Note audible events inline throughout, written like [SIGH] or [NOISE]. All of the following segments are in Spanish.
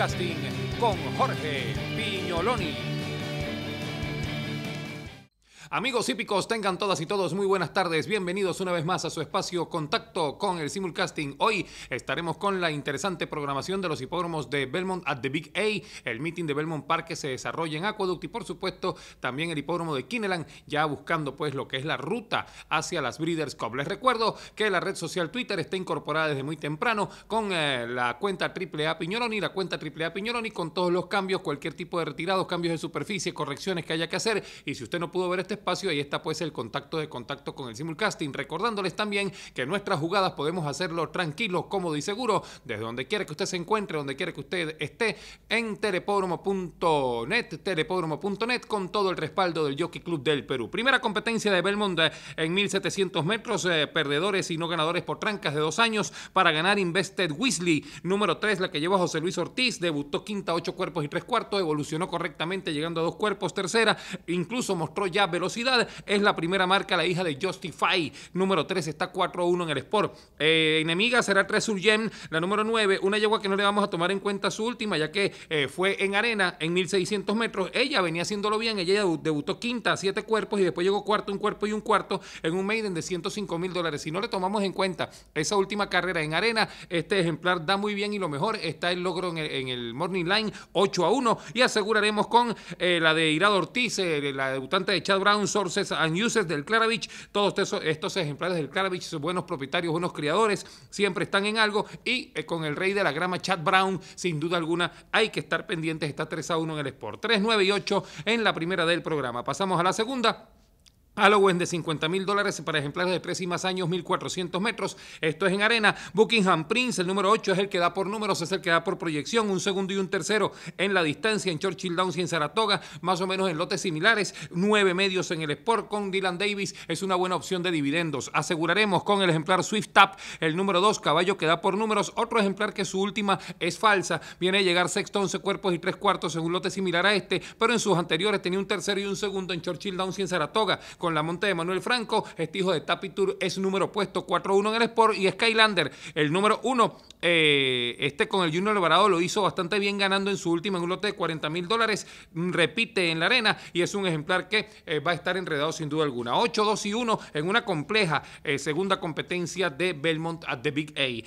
casting con Jorge Piñoloni. Amigos hípicos, tengan todas y todos muy buenas tardes. Bienvenidos una vez más a su espacio Contacto con el Simulcasting. Hoy estaremos con la interesante programación de los hipódromos de Belmont at the Big A, el meeting de Belmont Park que se desarrolla en Aqueduct y por supuesto también el hipódromo de Kineland, ya buscando pues lo que es la ruta hacia las Breeders' Cup. Les recuerdo que la red social Twitter está incorporada desde muy temprano con eh, la cuenta AAA Piñoroni, la cuenta AAA Piñoroni con todos los cambios, cualquier tipo de retirados, cambios de superficie, correcciones que haya que hacer y si usted no pudo ver este espacio. Ahí está pues el contacto de contacto con el simulcasting. Recordándoles también que nuestras jugadas podemos hacerlo tranquilos, cómodo y seguro desde donde quiera que usted se encuentre, donde quiera que usted esté en telepodromo.net telepodromo.net con todo el respaldo del Jockey Club del Perú. Primera competencia de Belmont eh, en 1700 metros, eh, perdedores y no ganadores por trancas de dos años para ganar Invested Weasley, número 3, la que lleva José Luis Ortiz, debutó quinta, ocho cuerpos y tres cuartos, evolucionó correctamente llegando a dos cuerpos, tercera, incluso mostró ya velocidad es la primera marca, la hija de Justify. Número 3 está 4-1 en el Sport. Eh, enemiga será 3 Gem la número 9, una yegua que no le vamos a tomar en cuenta su última, ya que eh, fue en arena en 1600 metros. Ella venía haciéndolo bien, ella debutó quinta, 7 cuerpos y después llegó cuarto, un cuerpo y un cuarto en un maiden de 105 mil dólares. Si no le tomamos en cuenta esa última carrera en arena, este ejemplar da muy bien y lo mejor está el logro en el, Morning Line 8 a 1 y aseguraremos con eh, la de Irado Ortiz, la debutante de Chad Brown Sources and Uses del Claravich. Todos estos, ejemplares del Claravich, buenos propietarios, buenos criadores, siempre están en algo. Y eh, con el rey de la grama, Chad Brown, sin duda alguna, hay que estar pendientes. Está 3 a 1 en el Sport. 3, 9 y 8 en la primera del programa. Pasamos a la segunda. Halloween de 50 mil dólares para ejemplares de 3 y más años, 1400 metros. Esto es en arena. Buckingham Prince, el número 8, es el que da por números, es el que da por proyección. Un segundo y un tercero en la distancia en Churchill Downs y en Saratoga, más o menos en lotes similares. Nueve medios en el Sport con Dylan Davis. Es una buena opción de dividendos. Aseguraremos con el ejemplar Swift Tap, el número 2, caballo que da por números. Otro ejemplar que su última es falsa. Viene a llegar sexto, 11 cuerpos y tres cuartos en un lote similar a este, pero en sus anteriores tenía un tercero y un segundo en Churchill Downs y en Saratoga. Con la monte de Manuel Franco. Este hijo de Tapitur es número puesto 4-1 en el Sport. Y Skylander, el número 1, eh, este con el Junior Alvarado lo hizo bastante bien ganando en su última en un lote de 40 mil dólares. Mm, repite en la arena y es un ejemplar que eh, va a estar enredado sin duda alguna. 8, 2 y 1 en una compleja eh, segunda competencia de Belmont at ah, the Big A.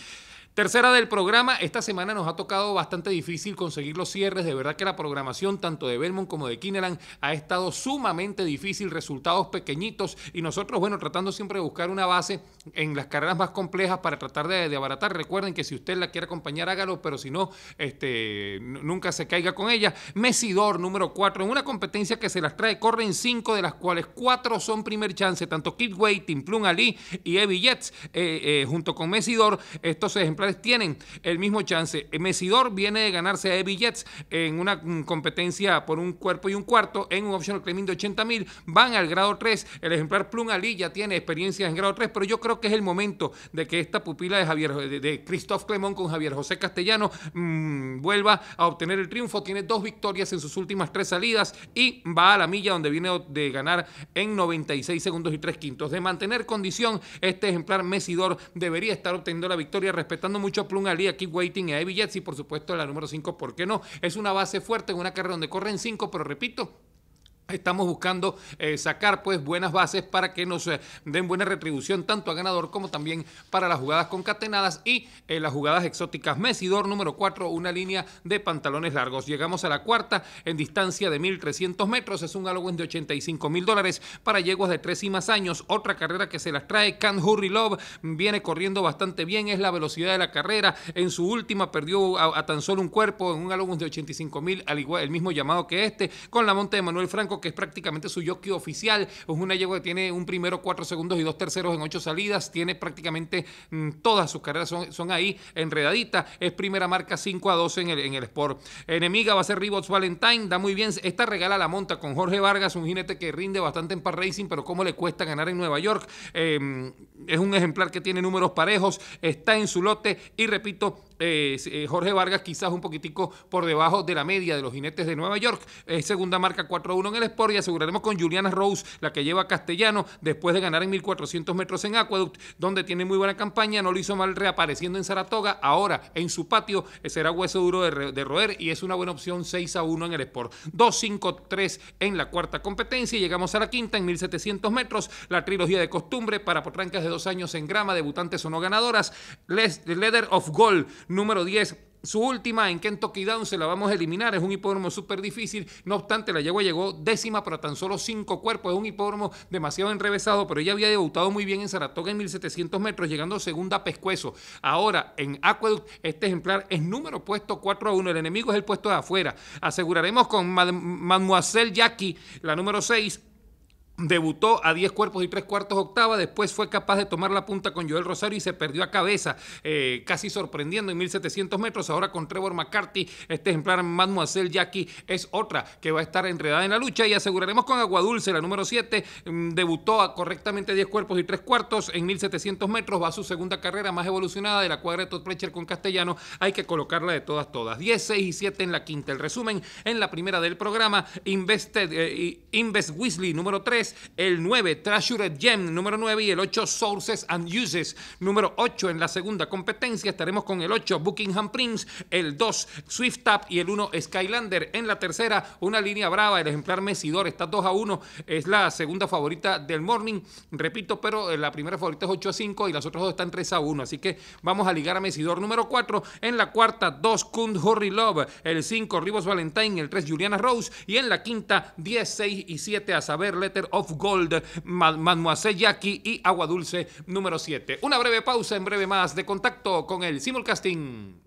Tercera del programa, esta semana nos ha tocado bastante difícil conseguir los cierres, de verdad que la programación tanto de Belmont como de Kineland ha estado sumamente difícil, resultados pequeñitos y nosotros, bueno, tratando siempre de buscar una base en las carreras más complejas para tratar de, abaratar. Recuerden que si usted la quiere acompañar, hágalo, pero si no, este, nunca se caiga con ella. Mesidor número 4, en una competencia que se las trae, corren 5 de las cuales 4 son primer chance, tanto Kid Way, Tim Ali y Evi Jets, eh, eh, junto con Mesidor, estos ejemplos tienen el mismo chance. Eh, Mesidor viene de ganarse a Heavy Jets en una mm, competencia por un cuerpo y un cuarto en un optional claiming de 80 mil. Van al grado 3. El ejemplar Plum Ali ya tiene experiencia en grado 3, pero yo creo que es el momento de que esta pupila de Javier, de, Christoph Clemón con Javier José Castellano mm, vuelva a obtener el triunfo. Tiene dos victorias en sus últimas tres salidas y va a la milla donde viene de ganar en 96 segundos y 3 quintos. De mantener condición, este ejemplar Mesidor debería estar obteniendo la victoria respetando mucho plum aquí Waiting a Jets y por supuesto la número 5, ¿por qué no? Es una base fuerte en una carrera donde corren 5, pero repito, Estamos buscando eh, sacar pues buenas bases para que nos eh, den buena retribución tanto a ganador como también para las jugadas concatenadas y eh, las jugadas exóticas. Mesidor número 4, una línea de pantalones largos. Llegamos a la cuarta en distancia de 1.300 metros. Es un Halloween de 85 mil dólares para yeguas de tres y más años. Otra carrera que se las trae Can Hurry Love. Viene corriendo bastante bien. Es la velocidad de la carrera. En su última perdió a, tan solo un cuerpo en un Halloween de 85 mil, al igual el mismo llamado que este, con la monta de Manuel Franco que es prácticamente su jockey oficial. Es una yegua que tiene un primero, cuatro segundos y dos terceros en ocho salidas. Tiene prácticamente mm, todas sus carreras son, ahí enredaditas. Es primera marca 5 a 12 en el, Sport. Enemiga va a ser Ribots Valentine. Da muy bien. Esta regala la monta con Jorge Vargas, un jinete que rinde bastante en par racing, pero cómo le cuesta ganar en Nueva York. Em, es un ejemplar que tiene números parejos. Está en su lote y repito, eh, eh, Jorge Vargas quizás un poquitico por debajo de la media de los jinetes de Nueva York. Es segunda marca 4-1 en el Sport y aseguraremos con Juliana Rose, la que lleva Castellano después de ganar en 1400 metros en Aqueduct, donde tiene muy buena campaña, no lo hizo mal reapareciendo en Saratoga, ahora en su patio será hueso duro de, roer y es una buena opción 6 a 1 en el Sport. 2-5-3 en la cuarta competencia y llegamos a la quinta en 1700 metros, la trilogía de costumbre para potrancas de dos años en grama, debutantes o no ganadoras, Leather of Gold Número 10. Su última en Kentucky Down se la vamos a eliminar. Es un hipódromo súper difícil. No obstante, la yegua llegó décima, para tan solo cinco cuerpos. Es un hipódromo demasiado enrevesado, pero ella había debutado muy bien en Saratoga en 1700 metros, llegando segunda a pescuezo. Ahora, en Aqueduct, este ejemplar es número puesto 4 a 1. El enemigo es el puesto de afuera. Aseguraremos con Mademoiselle Jackie, la número 6, Debutó a 10 cuerpos y 3 cuartos octava, después fue capaz de tomar la punta con Joel Rosario y se perdió a cabeza, eh, casi sorprendiendo en 1700 metros. Ahora con Trevor McCarthy, este ejemplar Mademoiselle Jackie es otra que va a estar enredada en la lucha y aseguraremos con Aguadulce, la número 7, mm, debutó a correctamente 10 cuerpos y 3 cuartos en 1700 metros, va a su segunda carrera más evolucionada de la cuadra de Todd Fletcher con Castellano, hay que colocarla de todas, todas. 10, 6 y 7 en la quinta. El resumen en la primera del programa, eh, Invest número 3 el 9, Treasured Gem, número 9. Y el 8, Sources and Uses, número 8. En la segunda competencia estaremos con el 8, Buckingham Prince. El 2, Swift Tap. Y el 1, Skylander. En la tercera, una línea brava. El ejemplar Mesidor está 2 a 1. Es la segunda favorita del morning. Repito, pero eh, la primera favorita es 8 a 5 y las otras dos están 3 a 1. Así que vamos a ligar a Mesidor número 4. En la cuarta, 2, Kund Hurry Love. El 5, Rivos Valentine. El 3, Juliana Rose. Y en la quinta, 10, 6 y 7, a saber, Letter of Gold, Mademoiselle Jackie y Agua Dulce número 7. Una breve pausa, en breve más de contacto con el simulcasting.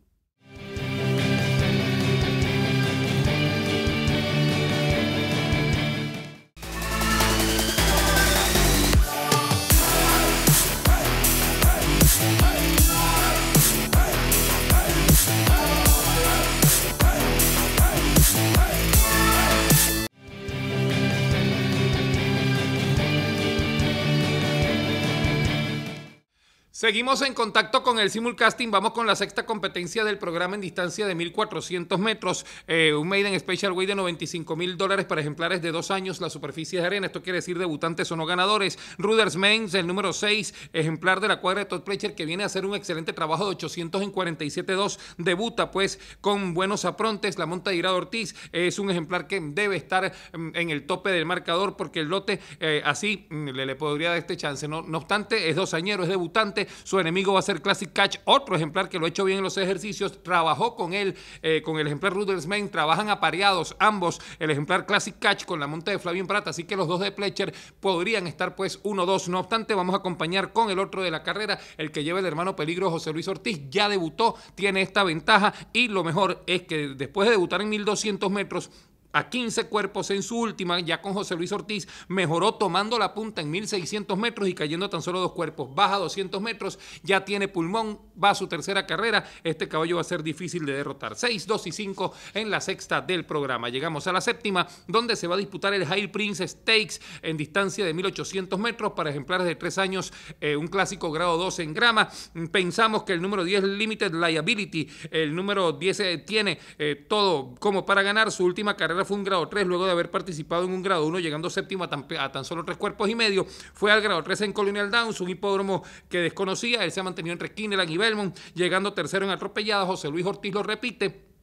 Seguimos en contacto con el simulcasting. Vamos con la sexta competencia del programa en distancia de 1400 metros. Eh, un maiden Special Way de 95 mil dólares para ejemplares de dos años. La superficie de arena. Esto quiere decir debutantes o no ganadores. Ruders Mains, el número 6, ejemplar de la cuadra de Todd Pletcher, que viene a hacer un excelente trabajo de 800 en 47.2. Debuta, pues, con buenos aprontes. La monta de Irado Ortiz es un ejemplar que debe estar mm, en el tope del marcador porque el lote eh, así mm, le, podría dar este chance. No, no obstante, es dosañero, es debutante su enemigo va a ser Classic Catch, otro ejemplar que lo ha hecho bien en los ejercicios, trabajó con él, eh, con el ejemplar Rudelsman, trabajan apareados ambos, el ejemplar Classic Catch con la monta de Flavio Prata, así que los dos de Pletcher podrían estar pues 1-2, no obstante vamos a acompañar con el otro de la carrera, el que lleva el hermano peligro José Luis Ortiz, ya debutó, tiene esta ventaja y lo mejor es que después de debutar en 1200 metros, a 15 cuerpos en su última, ya con José Luis Ortiz, mejoró tomando la punta en 1600 metros y cayendo tan solo dos cuerpos. Baja 200 metros, ya tiene pulmón, va a su tercera carrera. Este caballo va a ser difícil de derrotar. 6, 2 y 5 en la sexta del programa. Llegamos a la séptima, donde se va a disputar el High Prince Stakes en distancia de 1800 metros para ejemplares de tres años, eh, un clásico grado 2 en grama. Pensamos que el número 10, Limited Liability, el número 10 eh, tiene eh, todo como para ganar su última carrera fue un grado 3 luego de haber participado en un grado 1, llegando séptimo a tan, solo tres cuerpos y medio. Fue al grado 3 en Colonial Downs, un hipódromo que desconocía. Él se ha mantenido entre Kineland y Belmont, llegando tercero en atropellada. José Luis Ortiz lo repite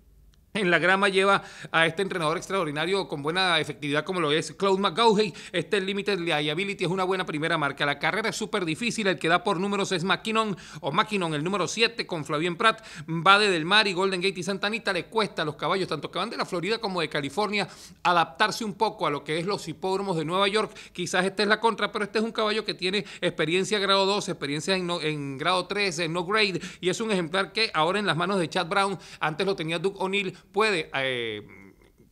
en la grama lleva a este entrenador extraordinario con buena efectividad como lo es Claude McGaughey. Este Limited Liability es una buena primera marca. La carrera es súper difícil. El que da por números es McKinnon o McKinnon, el número 7 con Flavien Pratt. de del Mar y Golden Gate y Santanita le cuesta a los caballos, tanto que van de la Florida como de California, adaptarse un poco a lo que es los hipódromos de Nueva York. Quizás esta es la contra, pero este es un caballo que tiene experiencia grado 2, experiencia en, grado 3, en no grade, y es un ejemplar que ahora en las manos de Chad Brown, antes lo tenía Duke O'Neill, puede eh,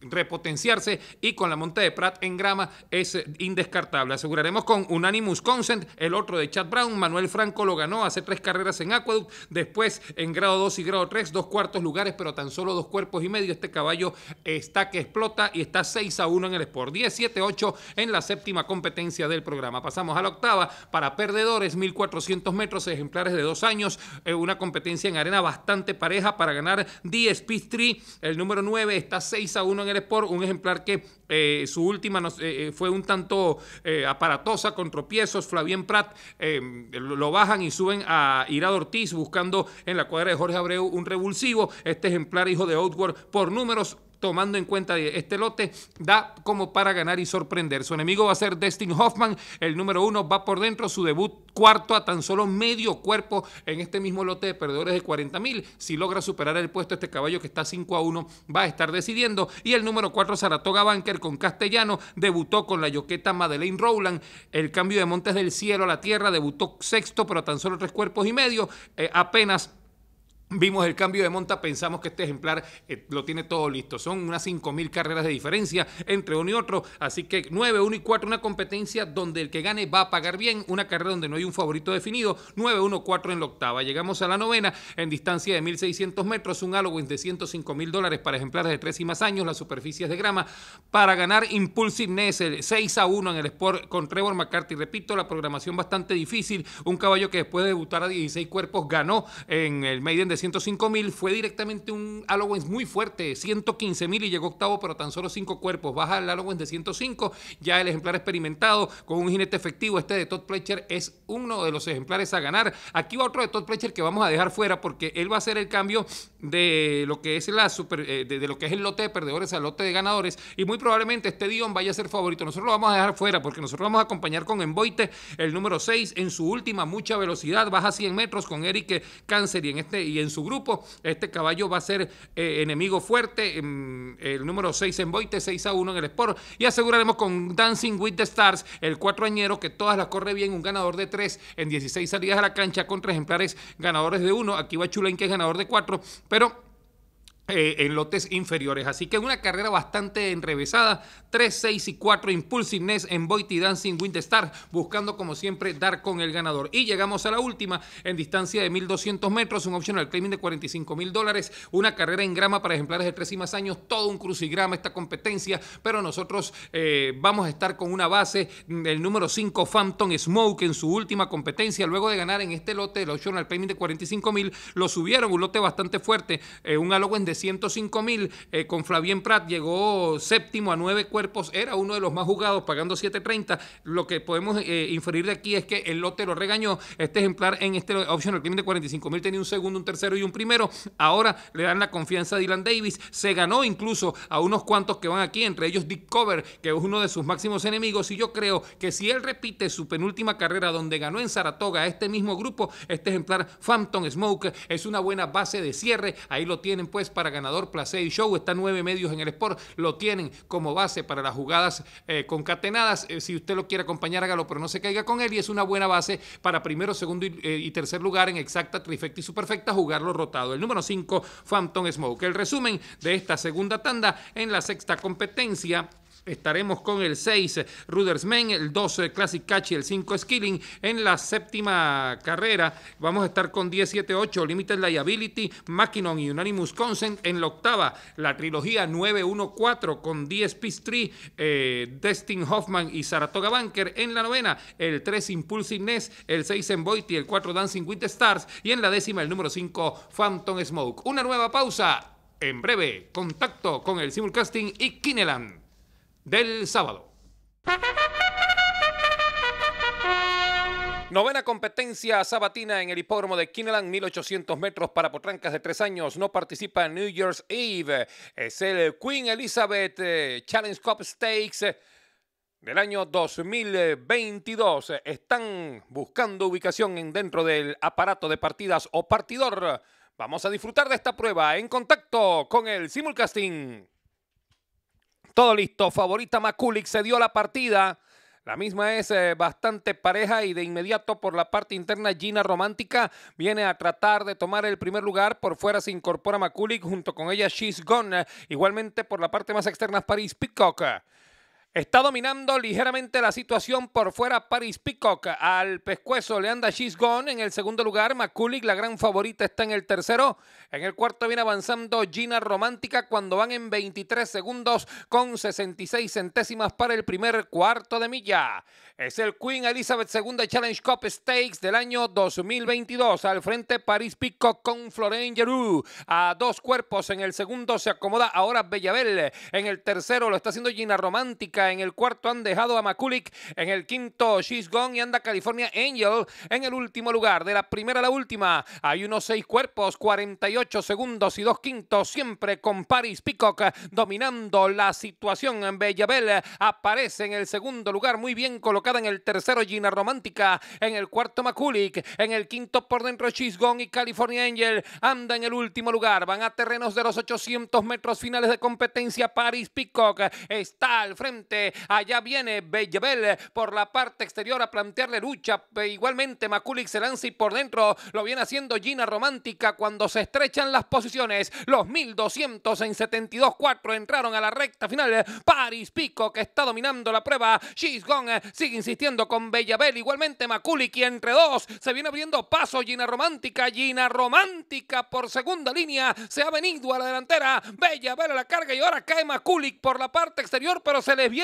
repotenciarse y con la monta de Pratt en grama es eh, indescartable. Aseguraremos con Unanimous Consent, el otro de Chad Brown. Manuel Franco lo ganó hace tres carreras en Aqueduct, después en grado 2 y grado 3, dos cuartos lugares, pero tan solo dos cuerpos y medio. Este caballo está que explota y está 6 a 1 en el Sport. 10, 7, 8 en la séptima competencia del programa. Pasamos a la octava para perdedores, 1400 metros, ejemplares de dos años, eh, una competencia en arena bastante pareja para ganar 10 Tree. El número 9 está 6 a 1 en es por un ejemplar que eh, su última eh, fue un tanto eh, aparatosa con tropiezos. Flavien Prat lo bajan y suben a Irado Ortiz buscando en la cuadra de Jorge Abreu un revulsivo. Este ejemplar, hijo de Outward, por números tomando en cuenta este lote, da como para ganar y sorprender. Su enemigo va a ser Destin Hoffman, el número uno va por dentro, su debut cuarto a tan solo medio cuerpo en este mismo lote de perdedores de 40 mil. Si logra superar el puesto, este caballo que está 5 a 1 va a estar decidiendo. Y el número cuatro, Saratoga Banker con Castellano, debutó con la yoqueta Madeleine Rowland. El cambio de Montes del Cielo a la Tierra debutó sexto, pero a tan solo tres cuerpos y medio. Eh, apenas Vimos el cambio de monta, pensamos que este ejemplar eh, lo tiene todo listo. Son unas 5.000 carreras de diferencia entre uno y otro. Así que 9, 1 y 4, una competencia donde el que gane va a pagar bien. Una carrera donde no hay un favorito definido. 9, 1, 4 en la octava. Llegamos a la novena en distancia de 1.600 metros. Un Halloween de 105 mil dólares para ejemplares de 3 y más años. Las superficies de grama para ganar impulsive nessel 6 a 1 en el Sport con Trevor McCarthy. Repito, la programación bastante difícil. Un caballo que después de debutar a 16 cuerpos ganó en el Maiden de 105 mil, fue directamente un Halloween muy fuerte, 115 mil y llegó octavo, pero tan solo cinco cuerpos. Baja el Halloween de 105, ya el ejemplar experimentado con un jinete efectivo. Este de Todd Pletcher es uno de los ejemplares a ganar. Aquí va otro de Todd Pletcher que vamos a dejar fuera porque él va a hacer el cambio de lo que es la super, eh, de, lo que es el lote de perdedores al lote de ganadores y muy probablemente este Dion vaya a ser favorito. Nosotros lo vamos a dejar fuera porque nosotros vamos a acompañar con Envoite el número 6 en su última mucha velocidad, baja 100 metros con Eric Cáncer y en este y en su grupo. Este caballo va a ser eh, enemigo fuerte. Em, el número 6 en Boite, 6 a 1 en el Sport. Y aseguraremos con Dancing with the Stars, el cuatroañero que todas las corre bien, un ganador de 3 en 16 salidas a la cancha contra ejemplares ganadores de 1. Aquí va Chulen, que es ganador de 4. Pero eh, en lotes inferiores. Así que una carrera bastante enrevesada. 3, 6 y 4 Impulsiveness en Boity Dancing Star buscando como siempre dar con el ganador. Y llegamos a la última en distancia de 1200 metros, un optional claiming de 45 mil dólares, una carrera en grama para ejemplares de tres y más años, todo un crucigrama esta competencia, pero nosotros eh, vamos a estar con una base, mm, el número 5 Phantom Smoke en su última competencia, luego de ganar en este lote el optional claiming de 45 mil, lo subieron, un lote bastante fuerte, eh, un Halloween de 105 mil. Eh, con Flavien Pratt llegó séptimo a nueve cuerpos, era uno de los más jugados, pagando 7.30. Lo que podemos eh, inferir de aquí es que el lote lo regañó. Este ejemplar en este optional claim de 45 mil tenía un segundo, un tercero y un primero. Ahora le dan la confianza a Dylan Davis. Se ganó incluso a unos cuantos que van aquí, entre ellos Dick Cover, que es uno de sus máximos enemigos. Y yo creo que si él repite su penúltima carrera donde ganó en Saratoga a este mismo grupo, este ejemplar Phantom Smoke es una buena base de cierre. Ahí lo tienen pues para para ganador, placer y show. Está nueve medios en el Sport. Lo tienen como base para las jugadas eh, concatenadas. Eh, si usted lo quiere acompañar, hágalo, pero no se caiga con él. Y es una buena base para primero, segundo eh, y, tercer lugar en exacta, trifecta y superfecta, jugarlo rotado. El número cinco, Phantom Smoke. El resumen de esta segunda tanda en la sexta competencia Estaremos con el 6 Rudersman, el 12 Classic Catch y el 5 Skilling. En la séptima carrera vamos a estar con 10, 7, 8 Limited Liability, Mackinon y Unanimous Consent. En la octava, la trilogía 9, 1, 4 con 10 Pistree, eh, Destin Hoffman y Saratoga Banker. En la novena, el 3 Ness, el 6 y el 4 Dancing with the Stars. Y en la décima, el número 5 Phantom Smoke. Una nueva pausa. En breve, contacto con el simulcasting y Kineland del sábado. Novena competencia sabatina en el hipódromo de Kineland, 1800 metros para potrancas de tres años. No participa en New Year's Eve. Es el Queen Elizabeth eh, Challenge Cup Stakes eh, del año 2022. Están buscando ubicación en dentro del aparato de partidas o partidor. Vamos a disfrutar de esta prueba en contacto con el simulcasting. Todo listo. Favorita Maculik, se dio la partida. La misma es eh, bastante pareja y de inmediato por la parte interna Gina Romántica viene a tratar de tomar el primer lugar. Por fuera se incorpora Maculic. junto con ella She's Gone. Igualmente por la parte más externa Paris Peacock. Está dominando ligeramente la situación por fuera Paris Peacock. Al pescuezo le anda She's Gone en el segundo lugar. McCulloch, la gran favorita, está en el tercero. En el cuarto viene avanzando Gina Romántica cuando van en 23 segundos con 66 centésimas para el primer cuarto de milla. Es el Queen Elizabeth II Challenge Cup Stakes del año 2022. Al frente Paris Peacock con Florent Giroux. A dos cuerpos en el segundo se acomoda ahora Bellabel. En el tercero lo está haciendo Gina Romántica en el cuarto han dejado a Makulik. En el quinto, She's Gone y anda California Angel. En el último lugar, de la primera a la última, hay unos seis cuerpos, 48 segundos y dos quintos, siempre con Paris Peacock dominando la situación. En Bellabel aparece en el segundo lugar, muy bien colocada en el tercero, Gina Romántica. En el cuarto, Makulik. En el quinto, por dentro, She's Gone y California Angel. Anda en el último lugar. Van a terrenos de los 800 metros finales de competencia. Paris Peacock está al frente Allá viene Bellabel por la parte exterior a plantearle lucha. Igualmente Maculic se lanza y por dentro lo viene haciendo Gina Romántica cuando se estrechan las posiciones. Los 1200 4 entraron a la recta final. Paris Pico que está dominando la prueba. She's Gone sigue insistiendo con Bellabel. Igualmente Maculic y entre dos se viene abriendo paso Gina Romántica. Gina Romántica por segunda línea se ha venido a la delantera. Bellabel a la carga y ahora cae Maculic por la parte exterior pero se les viene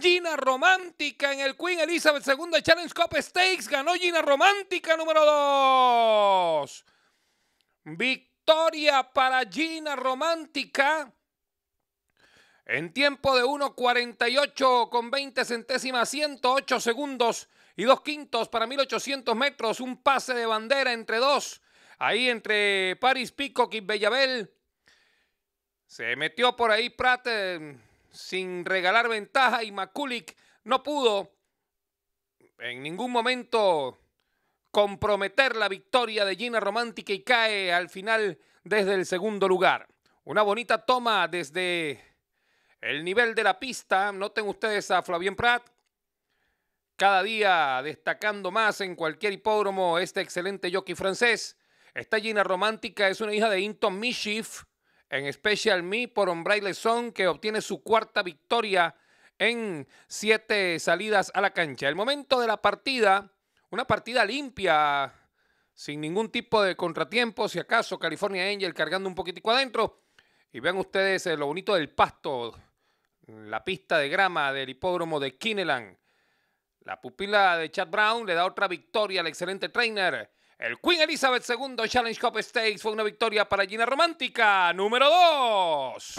Gina Romántica en el Queen Elizabeth II Challenge Cup Stakes. Ganó Gina Romántica número 2. Victoria para Gina Romántica. En tiempo de 1.48 con 20 centésimas, 108 segundos y dos quintos para 1800 metros. Un pase de bandera entre dos. Ahí entre Paris Pico y Bellabel. Se metió por ahí Prate eh, sin regalar ventaja y Makulik no pudo en ningún momento comprometer la victoria de Gina Romántica y cae al final desde el segundo lugar. Una bonita toma desde el nivel de la pista. Noten ustedes a Flavien Prat. Cada día destacando más en cualquier hipódromo este excelente jockey francés. Esta Gina Romántica es una hija de Inton Mischief en Special Me por Ombraile Son, que obtiene su cuarta victoria en siete salidas a la cancha. El momento de la partida, una partida limpia, sin ningún tipo de contratiempo, si acaso California Angel cargando un poquitico adentro. Y vean ustedes eh, lo bonito del pasto, la pista de grama del hipódromo de Kineland. La pupila de Chad Brown le da otra victoria al excelente trainer. El Queen Elizabeth II Challenge Cup Stakes fue una victoria para Gina Romántica, número 2.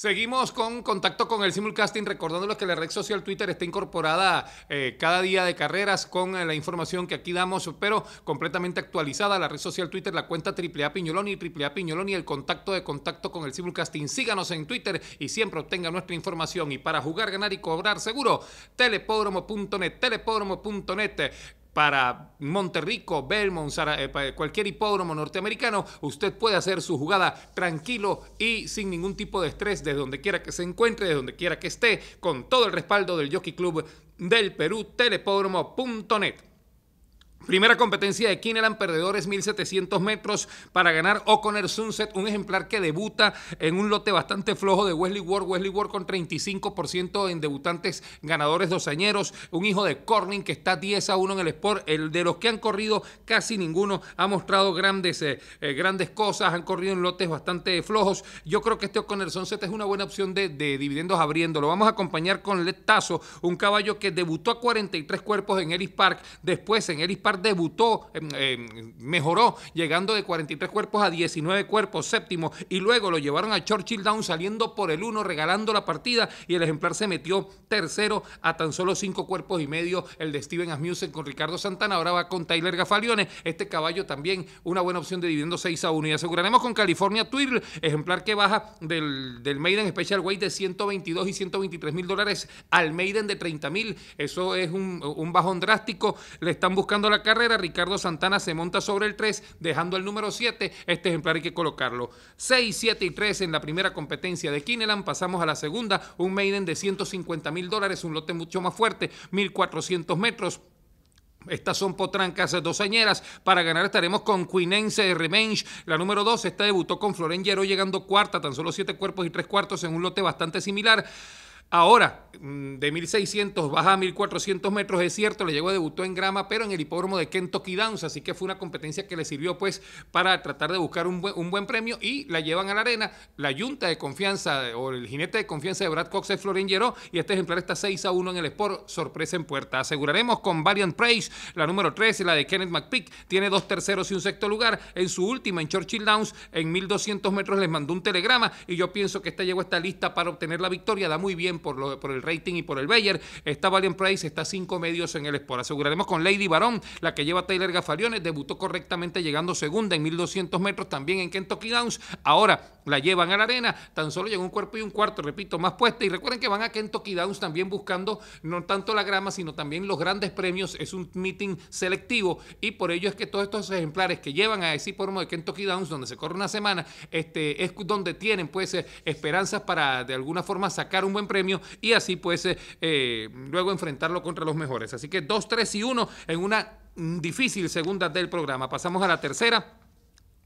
Seguimos con contacto con el simulcasting, recordándoles que la red social Twitter está incorporada eh, cada día de carreras con eh, la información que aquí damos, pero completamente actualizada. La red social Twitter, la cuenta AAA Piñoloni, AAA Piñoloni, el contacto de contacto con el simulcasting. Síganos en Twitter y siempre obtenga nuestra información. Y para jugar, ganar y cobrar seguro, telepodromo.net, telepodromo.net para Monterrico, Belmont, eh, cualquier hipódromo norteamericano, usted puede hacer su jugada tranquilo y sin ningún tipo de estrés desde donde quiera que se encuentre, desde donde quiera que esté, con todo el respaldo del Jockey Club del Perú, telepódromo.net. Primera competencia de Kineland, perdedores 1700 metros para ganar O'Connor Sunset, un ejemplar que debuta en un lote bastante flojo de Wesley Ward. Wesley Ward con 35% en debutantes ganadores dosañeros, un hijo de Corning que está 10 a 1 en el sport. El de los que han corrido, casi ninguno ha mostrado grandes, eh, eh, grandes cosas, han corrido en lotes bastante flojos. Yo creo que este O'Connor Sunset es una buena opción de, de dividendos abriendo. Lo vamos a acompañar con Letazo, un caballo que debutó a 43 cuerpos en Ellis Park, después en Ellis Park debutó, em, em, mejoró, llegando de 43 cuerpos a 19 cuerpos, séptimo, y luego lo llevaron a Churchill Down saliendo por el uno regalando la partida, y el ejemplar se metió tercero a tan solo 5 cuerpos y medio, el de Steven Asmussen con Ricardo Santana, ahora va con Tyler Gafaliones, este caballo también una buena opción de dividiendo 6 a 1, y aseguraremos con California Twirl, ejemplar que baja del, del Maiden Special Weight de 122 y 123 mil dólares al Maiden de 30 mil, eso es un, un bajón drástico, le están buscando la carrera, Ricardo Santana se monta sobre el 3, dejando al número 7. Este ejemplar hay que colocarlo. 6, 7 y 3 en la primera competencia de Kineland. Pasamos a la segunda, un maiden de 150 mil dólares, un lote mucho más fuerte, 1400 metros. Estas son potrancas dosañeras. Para ganar estaremos con Quinense Revenge. La número 2, esta debutó con Florengero llegando cuarta, tan solo siete cuerpos y tres cuartos en un lote bastante similar. Ahora, mm, de 1600 baja a 1400 metros, es cierto, le llegó, debutó en grama, pero en el hipódromo de Kentucky Downs, así que fue una competencia que le sirvió pues para tratar de buscar un buen, buen premio y la llevan a la arena. La yunta de confianza o el jinete de confianza de Brad Cox es Florian y este ejemplar está 6 a 1 en el Sport, sorpresa en puerta. Aseguraremos con Variant Praise, la número 3, la de Kenneth McPeak, tiene dos terceros y un sexto lugar. En su última, en Churchill Downs, en 1200 metros les mandó un telegrama y yo pienso que esta llegó a esta lista para obtener la victoria, da muy bien por, el rating y por el Bayer esta Valiant Price, está cinco medios en el Sport. Aseguraremos con Lady Barón, la que lleva Taylor Gafariones. Debutó correctamente llegando segunda en 1200 metros, también en Kentucky Downs. Ahora la llevan a la arena. Tan solo llegó un cuerpo y un cuarto, repito, más puesta. Y recuerden que van a Kentucky Downs también buscando no tanto la grama, sino también los grandes premios. Es un meeting selectivo y por ello es que todos estos ejemplares que llevan a ese pormo de Kentucky Downs, donde se corre una semana, este, es donde tienen pues esperanzas para de alguna forma sacar un buen premio y así pues eh, eh, luego enfrentarlo contra los mejores. Así que 2, 3 y 1 en una mm, difícil segunda del programa. Pasamos a la tercera.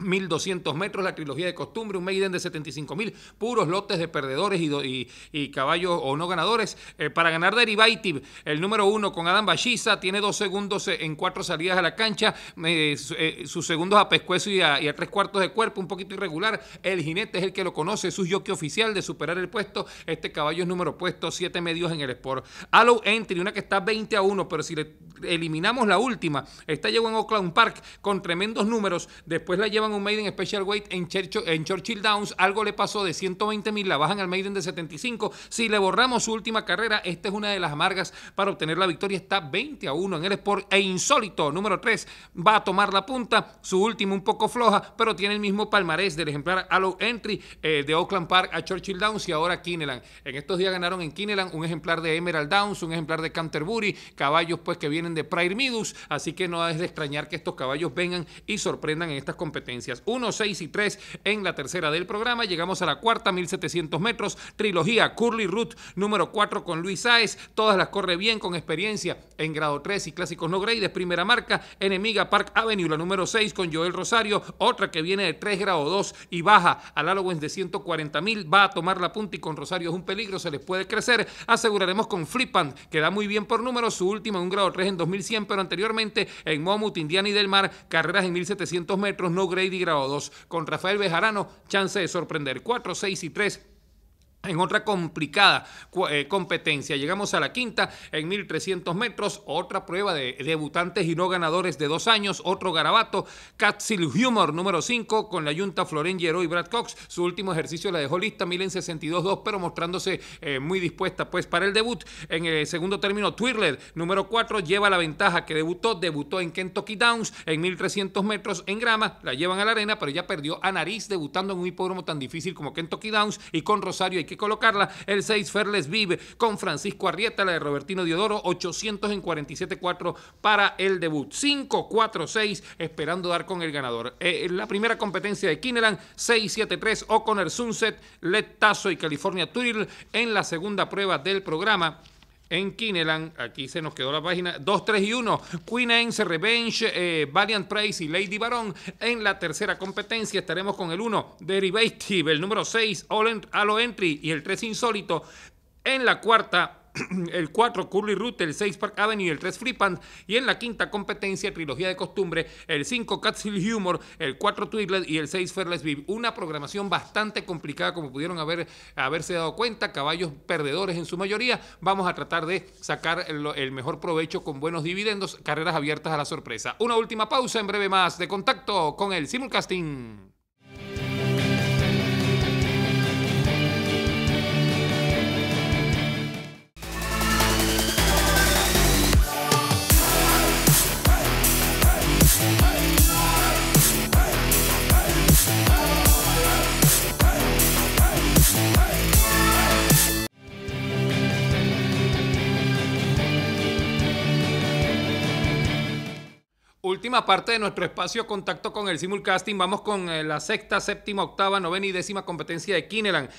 1200 metros, la trilogía de costumbre, un Maiden de 75 mil, puros lotes de perdedores y, y, caballos o no ganadores. Eh, para ganar Derivative, el número uno con Adam Bashiza, tiene dos segundos en cuatro salidas a la cancha, eh, eh, sus segundos a pescuezo y a, tres cuartos de cuerpo, un poquito irregular. El jinete es el que lo conoce, es su yoke oficial de superar el puesto. Este caballo es número puesto, siete medios en el Sport. Allow Entry, una que está 20 a uno, pero si le eliminamos la última, esta llegó en Oakland Park con tremendos números, después la llevan un maiden special weight en Churchill, Downs, algo le pasó de 120 mil, la bajan al maiden de 75. Si le borramos su última carrera, esta es una de las amargas para obtener la victoria. Está 20 a 1 en el Sport e insólito, número 3, va a tomar la punta, su último un poco floja, pero tiene el mismo palmarés del ejemplar Allow Entry eh, de Oakland Park a Churchill Downs y ahora Kineland. En estos días ganaron en Kineland un ejemplar de Emerald Downs, un ejemplar de Canterbury, caballos pues que vienen de Primidus, Midus, así que no es de extrañar que estos caballos vengan y sorprendan en estas competencias. 1, 6 y 3 en la tercera del programa. Llegamos a la cuarta, 1700 metros. Trilogía Curly Root número 4 con Luis Saez. Todas las corre bien con experiencia en grado 3 y clásicos no grades. Primera marca, enemiga Park Avenue, la número 6 con Joel Rosario. Otra que viene de 3 grado 2 y baja al Allowance de 140 mil. Va a tomar la punta y con Rosario es un peligro, se les puede crecer. Aseguraremos con Flippant, que da muy bien por número Su última en un grado 3 en 2100, pero anteriormente en Momut, Indiana y Del Mar. Carreras en 1700 metros, no grade Lady Grado 2. Con Rafael Bejarano, chance de sorprender 4, 6 y 3 en otra complicada eh, competencia, llegamos a la quinta en 1300 metros, otra prueba de debutantes y no ganadores de dos años, otro garabato, Catsil Humor número 5 con la Junta Floren Gero y Brad Cox, su último ejercicio la dejó lista, 1062-2, pero mostrándose eh, muy dispuesta pues para el debut. En el segundo término, Twirled, número 4 lleva la ventaja que debutó, debutó en Kentucky Downs en 1300 metros en grama, la llevan a la arena, pero ya perdió a Nariz debutando en un hipódromo tan difícil como Kentucky Downs y con Rosario y colocarla. El 6, Ferles Vive con Francisco Arrieta, la de Robertino Diodoro, 800 en 47.4 para el debut. 5 esperando dar con el ganador. Eh, eh, la primera competencia de Kineland, 673 7 3 O'Connor Sunset, Letazo y California Turil en la segunda prueba del programa en Kineland. Aquí se nos quedó la página. 2, 3 y 1. Queen Anne's Revenge, eh, Valiant Price y Lady Baron. En la tercera competencia estaremos con el 1, Derivative, el número 6, All All Entry y el 3 Insólito. En la cuarta [CLEARS THROAT] el 4 Curly Root, el 6 Park Avenue, el 3 freepan y en la quinta competencia Trilogía de Costumbre, el 5 Cats Humor, el 4 Twiglet y el 6 Fairless Viv. Una programación bastante complicada como pudieron haber, haberse dado cuenta, caballos perdedores en su mayoría. Vamos a tratar de sacar el, el mejor provecho con buenos dividendos, carreras abiertas a la sorpresa. Una última pausa, en breve más de contacto con el simulcasting. última parte de nuestro espacio contacto con el simulcasting. Vamos con eh, la sexta, séptima, octava, novena y décima competencia de Kineland.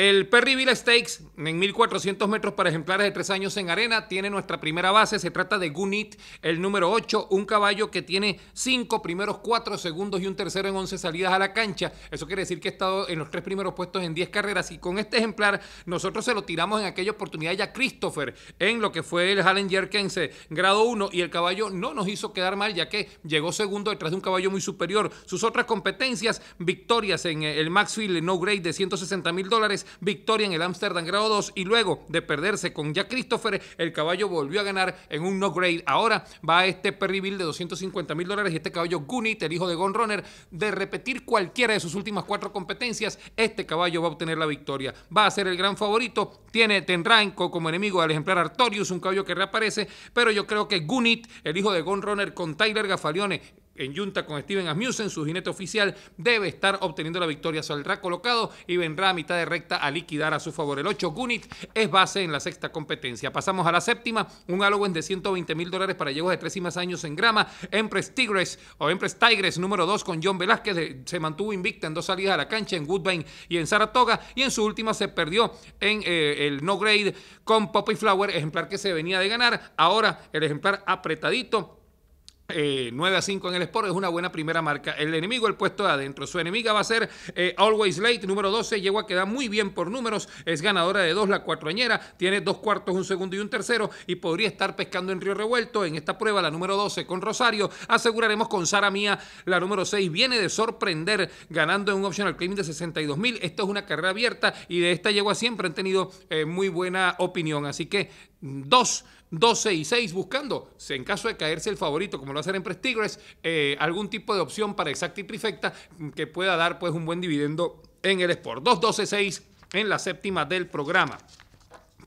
El Perryville Stakes en 1400 metros para ejemplares de tres años en arena tiene nuestra primera base. Se trata de Gunit, el número 8, un caballo que tiene cinco primeros cuatro segundos y un tercero en 11 salidas a la cancha. Eso quiere decir que ha estado en los tres primeros puestos en 10 carreras. Y con este ejemplar, nosotros se lo tiramos en aquella oportunidad ya Christopher en lo que fue el Hallen Jerkens grado 1. Y el caballo no nos hizo quedar mal, ya que llegó segundo detrás de un caballo muy superior. Sus otras competencias, victorias en eh, el Maxfield No Grade de 160 mil dólares victoria en el Amsterdam grado 2 y luego de perderse con Jack Christopher, el caballo volvió a ganar en un no grade. Ahora va este Perry de 250 mil dólares y este caballo Gunnit, el hijo de Gone Runner, de repetir cualquiera de sus últimas cuatro competencias, este caballo va a obtener la victoria. Va a ser el gran favorito, tiene Tenranco como enemigo al ejemplar Artorius, un caballo que reaparece, pero yo creo que Gunnit, el hijo de Gone Runner, con Tyler Gafalione en Junta con Steven Asmussen, su jinete oficial, debe estar obteniendo la victoria. Saldrá colocado y vendrá a mitad de recta a liquidar a su favor. El 8 Gunit es base en la sexta competencia. Pasamos a la séptima, un Halloween de 120 mil dólares para llegos de tres y más años en grama. Empress Tigres o Empress Tigres número 2 con John Velázquez se mantuvo invicta en dos salidas a la cancha en Woodbine y en Saratoga y en su última se perdió en eh, el no grade con Poppy Flower, ejemplar que se venía de ganar. Ahora el ejemplar apretadito eh, 9 a 5 en el Sport, es una buena primera marca. El enemigo, el puesto de adentro. Su enemiga va a ser eh, Always Late, número 12. Llegó a quedar muy bien por números. Es ganadora de dos, la cuatroañera. Tiene dos cuartos, un segundo y un tercero. Y podría estar pescando en Río Revuelto. En esta prueba, la número 12 con Rosario. Aseguraremos con Sara Mía, la número 6. Viene de sorprender ganando en un optional claiming de 62 mil. Esto es una carrera abierta y de esta yegua siempre han tenido eh, muy buena opinión. Así que dos 12 y 6 buscando, en caso de caerse el favorito, como lo hacen en Prestigres, eh, algún tipo de opción para exacta y perfecta que pueda dar pues un buen dividendo en el Sport. 2-12-6 en la séptima del programa.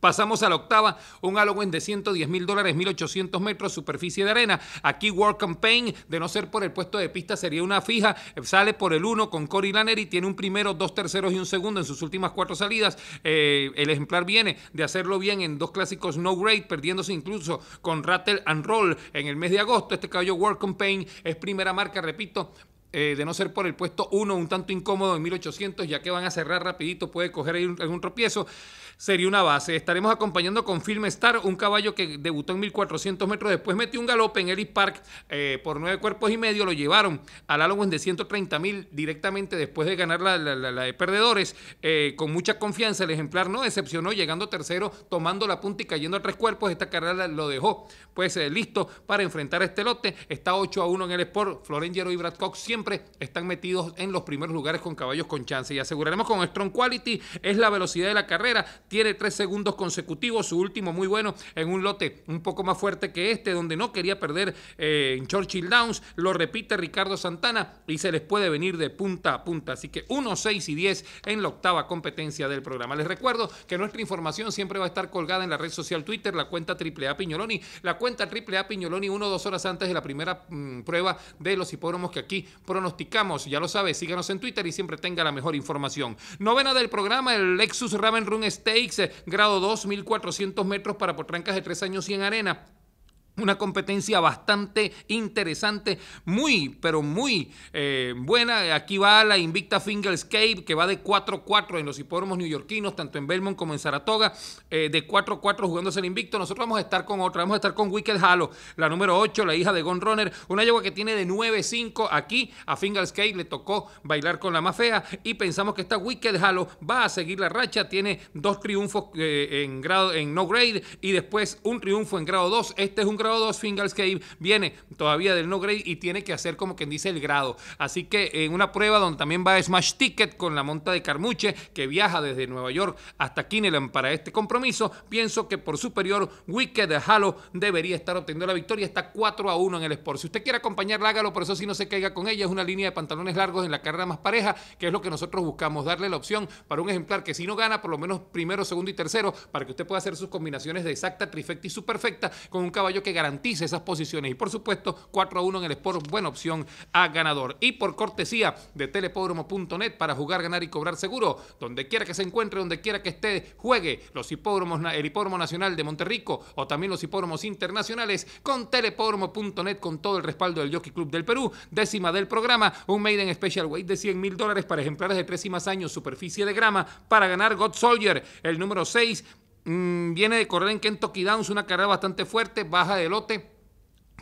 Pasamos a la octava, un Halloween de 110 mil dólares, 1800 metros, superficie de arena. Aquí World Campaign, de no ser por el puesto de pista, sería una fija. Sale por el 1 con Cory Laneri, tiene un primero, dos terceros y un segundo en sus últimas cuatro salidas. Eh, el ejemplar viene de hacerlo bien en dos clásicos no great, perdiéndose incluso con Rattle and Roll en el mes de agosto. Este caballo World Campaign es primera marca, repito, eh, de no ser por el puesto 1, un tanto incómodo en 1800, ya que van a cerrar rapidito, puede coger ahí un, algún tropiezo, sería una base. Estaremos acompañando con Film Star, un caballo que debutó en 1400 metros, después metió un galope en Ellis Park eh, por nueve cuerpos y medio, lo llevaron al en de 130 mil directamente después de ganar la, de perdedores, eh, con mucha confianza el ejemplar no decepcionó, llegando tercero, tomando la punta y cayendo a tres cuerpos, esta carrera lo dejó pues listo para enfrentar a este lote, está 8 a 1 en el Sport, Florengero y Brad Cox siempre siempre están metidos en los primeros lugares con caballos con chance. Y aseguraremos con Strong Quality, es la velocidad de la carrera, tiene tres segundos consecutivos, su último muy bueno en un lote un poco más fuerte que este, donde no quería perder eh, en Churchill Downs, lo repite Ricardo Santana y se les puede venir de punta a punta. Así que 1, 6 y 10 en la octava competencia del programa. Les recuerdo que nuestra información siempre va a estar colgada en la red social Twitter, la cuenta AAA Piñoloni, la cuenta AAA Piñoloni, 1-2 dos horas antes de la primera mm, prueba de los hipódromos que aquí pronosticamos. Ya lo sabes, síganos en Twitter y siempre tenga la mejor información. Novena del programa, el Lexus Raven Run Stakes, eh, grado 2.400 metros para potrancas de tres años y en arena. Una competencia bastante interesante, muy, pero muy eh, buena. Aquí va la Invicta Fingerscape, que va de 4-4 en los hipódromos neoyorquinos, tanto en Belmont como en Saratoga, eh, de 4-4 jugándose el Invicto. Nosotros vamos a estar con otra, vamos a estar con Wicked Halo, la número 8, la hija de Gone Runner, una yegua que tiene de 9-5 aquí. A Fingerscape le tocó bailar con la más fea y pensamos que esta Wicked Halo va a seguir la racha. Tiene dos triunfos eh, en, grado, en no grade y después un triunfo en grado 2. Este es un grado dos Fingers que viene todavía del no grade y tiene que hacer como quien dice el grado. Así que en una prueba donde también va Smash Ticket con la monta de Carmuche que viaja desde Nueva York hasta Kineland para este compromiso, pienso que por superior Wicked de Halo debería estar obteniendo la victoria. Está 4 a 1 en el Sport. Si usted quiere acompañarla, hágalo, por eso si no se caiga con ella. Es una línea de pantalones largos en la carrera más pareja, que es lo que nosotros buscamos, darle la opción para un ejemplar que si no gana, por lo menos primero, segundo y tercero, para que usted pueda hacer sus combinaciones de exacta, trifecta y superfecta con un caballo que garantice esas posiciones. Y por supuesto, 4 a 1 en el Sport, buena opción a ganador. Y por cortesía de telepodromo.net para jugar, ganar y cobrar seguro, donde quiera que se encuentre, donde quiera que esté, juegue los hipódromos, el Hipódromo Nacional de Monterrico o también los hipódromos internacionales con telepodromo.net con todo el respaldo del Jockey Club del Perú. Décima del programa, un Maiden Special Weight de 100 mil dólares para ejemplares de tres y más años, superficie de grama para ganar God Soldier, el número 6 Mm, viene de correr en Kentucky Downs una carrera bastante fuerte, baja de lote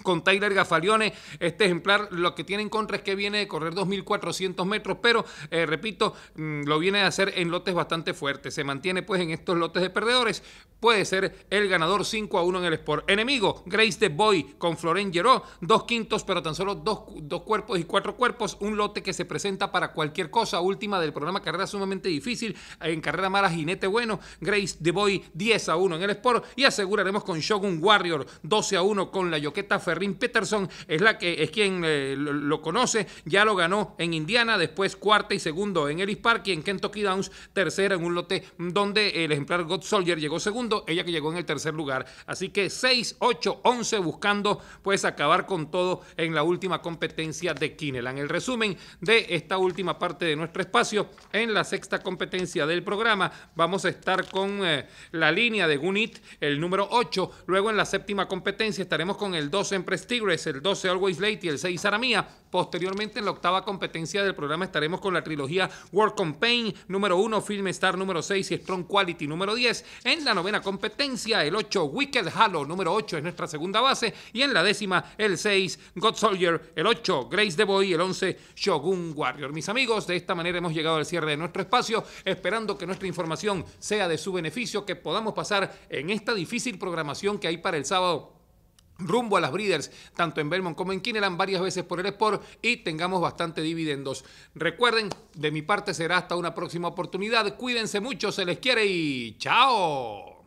con Tyler Gafalione. Este ejemplar lo que tiene en contra es que viene de correr 2.400 metros, pero eh, repito, mm, lo viene de hacer en lotes bastante fuertes. Se mantiene pues en estos lotes de perdedores. Puede ser el ganador 5 a 1 en el Sport. Enemigo, Grace de Boy con Florent Geró. Dos quintos, pero tan solo dos, dos cuerpos y cuatro cuerpos. Un lote que se presenta para cualquier cosa. Última del programa Carrera Sumamente Difícil. En Carrera mala, Jinete Bueno. Grace de Boy 10 a 1 en el Sport. Y aseguraremos con Shogun Warrior 12 a 1 con la Yoqueta Berlin Peterson es, la que, es quien eh, lo, conoce, ya lo ganó en Indiana, después cuarta y segundo en Ellis Park y en Kentucky Downs, tercera en un lote donde el ejemplar God Soldier llegó segundo, ella que llegó en el tercer lugar. Así que 6, 8, 11 buscando pues acabar con todo en la última competencia de Kinelan. El resumen de esta última parte de nuestro espacio, en la sexta competencia del programa vamos a estar con eh, la línea de Gunit, el número 8, luego en la séptima competencia estaremos con el 12 es Tigres, el 12 Always Late y el 6 Aramía. Posteriormente, en la octava competencia del programa, estaremos con la trilogía Work on Pain, número 1, Film Star número 6 y Strong Quality número 10. En la novena competencia, el 8 Wicked Halo número 8 es nuestra segunda base. Y en la décima, el 6 God Soldier, el 8 Grace the Boy, el 11 Shogun Warrior. Mis amigos, de esta manera hemos llegado al cierre de nuestro espacio, esperando que nuestra información sea de su beneficio, que podamos pasar en esta difícil programación que hay para el sábado rumbo a las Breeders, tanto en Belmont como en Kineland, varias veces por el Sport y tengamos bastante dividendos. Recuerden, de mi parte será hasta una próxima oportunidad. Cuídense mucho, se les quiere y chao.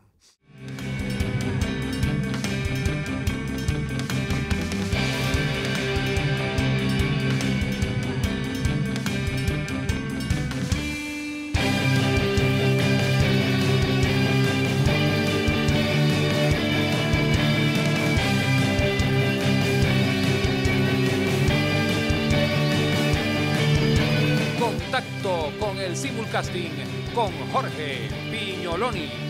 simulcasting con Jorge Piñoloni.